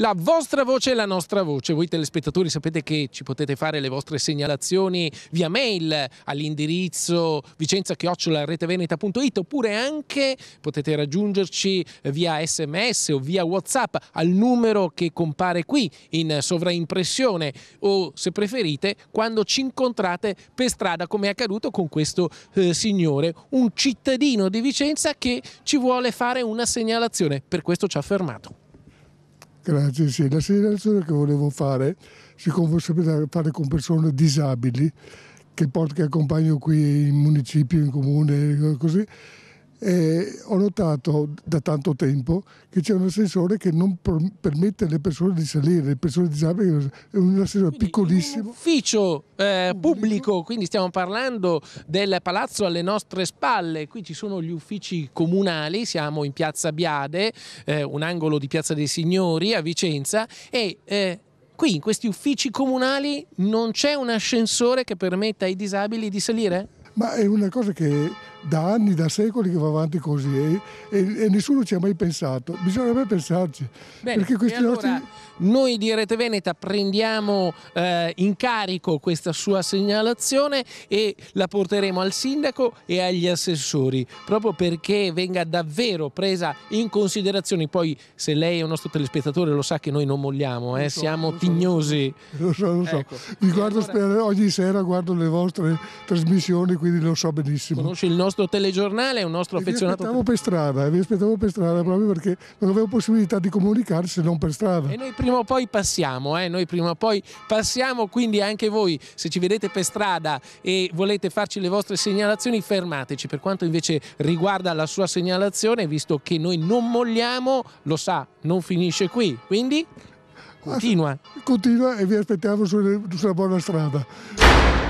la vostra voce e la nostra voce. Voi telespettatori sapete che ci potete fare le vostre segnalazioni via mail all'indirizzo vicenza-reteveneta.it oppure anche potete raggiungerci via sms o via whatsapp al numero che compare qui in sovraimpressione o se preferite quando ci incontrate per strada come è accaduto con questo eh, signore, un cittadino di Vicenza che ci vuole fare una segnalazione. Per questo ci ha fermato. Grazie, sì. La segnalazione che volevo fare, siccome ho sempre da fare con persone disabili, che, porto, che accompagno qui in municipio, in comune, così, eh, ho notato da tanto tempo che c'è un ascensore che non permette alle persone di salire, le persone disabili, è un ascensore quindi piccolissimo. Un ufficio eh, pubblico, quindi stiamo parlando del palazzo alle nostre spalle, qui ci sono gli uffici comunali, siamo in piazza Biade, eh, un angolo di piazza dei Signori a Vicenza e eh, qui in questi uffici comunali non c'è un ascensore che permetta ai disabili di salire? Ma è una cosa che da anni, da secoli che va avanti così e, e, e nessuno ci ha mai pensato. Bisogna mai pensarci. Bene, perché allora, nostri... Noi di Rete Veneta prendiamo eh, in carico questa sua segnalazione e la porteremo al sindaco e agli assessori, proprio perché venga davvero presa in considerazione. Poi se lei è un nostro telespettatore lo sa che noi non molliamo, eh, so, siamo lo tignosi. Lo so, lo so. Ecco. Guardo, allora... ogni sera guardo le vostre trasmissioni, quindi lo so benissimo. Conosce il nostro nostro telegiornale, un nostro affezionato. Vi aspettavo per strada, vi aspettavo per strada proprio perché non avevo possibilità di comunicare se non per strada. E noi prima o poi passiamo, eh? noi prima o poi passiamo, quindi anche voi se ci vedete per strada e volete farci le vostre segnalazioni fermateci. Per quanto invece riguarda la sua segnalazione, visto che noi non molliamo, lo sa, non finisce qui. Quindi ah, continua. Continua e vi aspettiamo sulla buona strada.